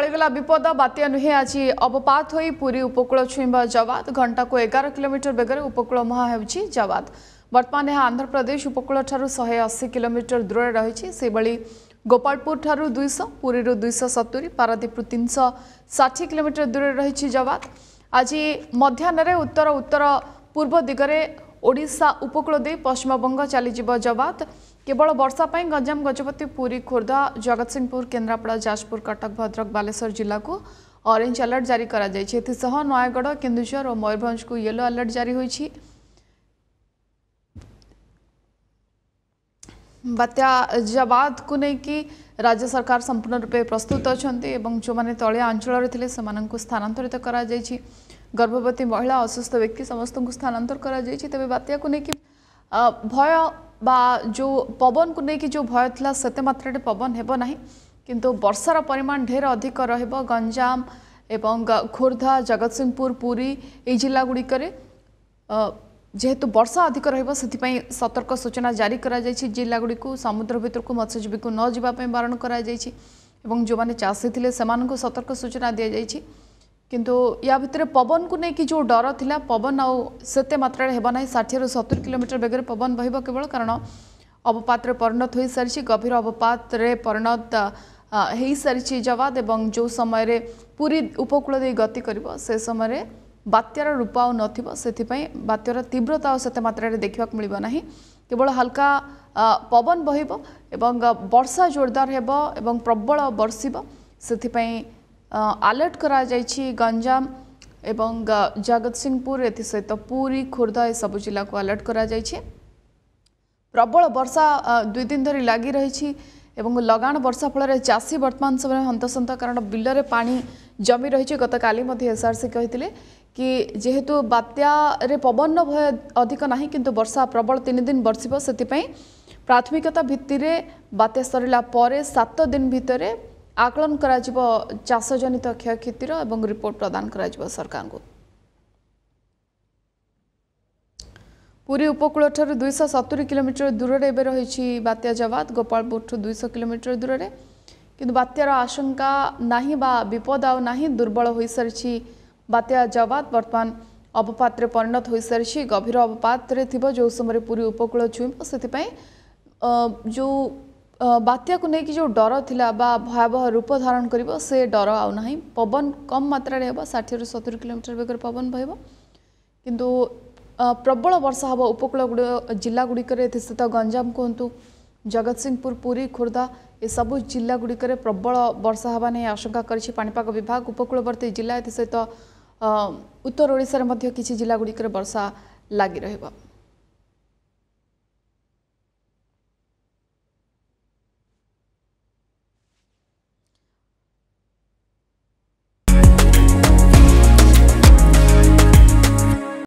टलिगला विपद बात्या नुहे आज अवपात हो पूरी उपकूल छुईवा जवाद घंटा को एगार किलोमीटर बेगर उपकूल मुहां हो जवाद बर्तमान यह आंध्र प्रदेश उपकूल शहे अशी किलोमीटर दूर रही से गोपालपुर ठार दुईश पुरी दुईश सतुरी पारादीपुर तीन शह षाठी किलोमीटर दूर रही जवाद आज मध्याह्न उत्तर उत्तर पूर्व दिगरे ଓଡ଼ିଶା ଉପକୂଳ ଦେଇ ପଶ୍ଚିମବଙ୍ଗ ଚାଲିଯିବ ଜବାତ କେବଳ ବର୍ଷା ପାଇଁ ଗଞ୍ଜାମ ଗଜପତି ପୁରୀ ଖୋର୍ଦ୍ଧା ଜଗତସିଂହପୁର କେନ୍ଦ୍ରାପଡ଼ା ଯାଜପୁର କଟକ ଭଦ୍ରକ ବାଲେଶ୍ୱର ଜିଲ୍ଲାକୁ ଅରେଞ୍ଜ ଆଲର୍ଟ ଜାରି କରାଯାଇଛି ଏଥିସହ ନୟାଗଡ଼ କେନ୍ଦୁଝର ଓ ମୟୂରଭଞ୍ଜକୁ ୟେଲୋ ଆଲର୍ଟ ଜାରି ହୋଇଛି ବାତ୍ୟା ଜବାଦକୁ ନେଇକି ରାଜ୍ୟ ସରକାର ସମ୍ପୂର୍ଣ୍ଣ ରୂପେ ପ୍ରସ୍ତୁତ ଅଛନ୍ତି ଏବଂ ଯେଉଁମାନେ ତଳିଆ ଅଞ୍ଚଳରେ ଥିଲେ ସେମାନଙ୍କୁ ସ୍ଥାନାନ୍ତରିତ କରାଯାଇଛି गर्भवती महिला असुस्थ व्यक्ति समस्त को स्थानातर कर तेज बात्या भय बा जो पवन को लेकिन जो भय था सेत मात्र पवन हो किंतु वर्षार परिमाण ढेर अधिक रंजाम खोर्धा जगत सिंहपुर पूरी जिला गुड़िक जेहेतु बर्षा अधिक रही सतर्क सूचना जारी कर जिला गुड़ समुद्र भितर को मत्स्यजीवी को न नजरपाई बारण कर जो मैंने चाषी थे सतर्क सूचना दी जाएगी କିନ୍ତୁ ୟା ଭିତରେ ପବନକୁ ନେଇକି ଯେଉଁ ଡର ଥିଲା ପବନ ଆଉ ସେତେ ମାତ୍ରାରେ ହେବ ନାହିଁ ଷାଠିଏରୁ ସତୁରି କିଲୋମିଟର ବେଗରେ ପବନ ବହିବ କେବଳ କାରଣ ଅବପାତରେ ପରିଣତ ହୋଇସାରିଛି ଗଭୀର ଅବପାତରେ ପରିଣତ ହୋଇସାରିଛି ଜବାଦ ଏବଂ ଯେଉଁ ସମୟରେ ପୁରୀ ଉପକୂଳ ଦେଇ ଗତି କରିବ ସେ ସମୟରେ ବାତ୍ୟାର ରୂପ ଆଉ ନଥିବ ସେଥିପାଇଁ ବାତ୍ୟାର ତୀବ୍ରତା ଆଉ ସେତେ ମାତ୍ରାରେ ଦେଖିବାକୁ ମିଳିବ ନାହିଁ କେବଳ ହାଲକା ପବନ ବହିବ ଏବଂ ବର୍ଷା ଜୋରଦାର ହେବ ଏବଂ ପ୍ରବଳ ବର୍ଷିବ ସେଥିପାଇଁ ଆଲର୍ଟ କରାଯାଇଛି ଗଞ୍ଜାମ ଏବଂ ଜଗତସିଂହପୁର ଏଥିସହିତ ପୁରୀ ଖୋର୍ଦ୍ଧା ଏସବୁ ଜିଲ୍ଲାକୁ ଆଲର୍ଟ କରାଯାଇଛି ପ୍ରବଳ ବର୍ଷା ଦୁଇ ଦିନ ଧରି ଲାଗି ରହିଛି এবং লগাণ বর্ষা ফলের চাষী বর্তমান সময় হন্তসন্ত কারণ বিলরে পা জমি রয়েছে গতকালি এসআরসি কে কি যেহেতু বাত্যারে পবন ভয় অধিক না কিন্তু বর্ষা প্রবল তিন দিন বর্ষিব সেপাই প্রাথমিকতা ভিত্তিরে বাত্যা সরিলা পরে সাত দিন ভিতরে ଆକଳନ କରାଯିବ ଚାଷଜନିତ କ୍ଷୟକ୍ଷତିର ଏବଂ ରିପୋର୍ଟ ପ୍ରଦାନ କରାଯିବ ସରକାରଙ୍କୁ ପୁରୀ ଉପକୂଳଠାରୁ ଦୁଇଶହ ସତୁରି କିଲୋମିଟର ଦୂରରେ ଏବେ ରହିଛି ବାତ୍ୟା ଜବାତ ଗୋପାଳପୁରଠୁ ଦୁଇଶହ କିଲୋମିଟର ଦୂରରେ କିନ୍ତୁ ବାତ୍ୟାର ଆଶଙ୍କା ନାହିଁ ବା ବିପଦ ଆଉ ନାହିଁ ଦୁର୍ବଳ ହୋଇସାରିଛି ବାତ୍ୟା ଜବାତ ବର୍ତ୍ତମାନ ଅବପାତରେ ପରିଣତ ହୋଇସାରିଛି ଗଭୀର ଅବପାତରେ ଥିବ ଯେଉଁ ସମୟରେ ପୁରୀ ଉପକୂଳ ଛୁଇଁବ ସେଥିପାଇଁ ଯେଉଁ बात्या को लेकिन जो डर था भयावह रूप धारण कर डर आउना पवन कम मात्र षाठी रु सतुर कोमीटर बेगर पवन बह किंतु प्रबल वर्षा हम उपकूल जिलागुड़िक गुड़िकसत गंजाम कहतु जगत सिंहपुर पुरी खोर्धा ये सब जिलागुड़िक प्रबल वर्षा हाँ नहीं आशंका करणिपाग विभाग उपकूलवर्ती जिला सहित उत्तर ओडार जिला गुड़िक वर्षा लगि रहा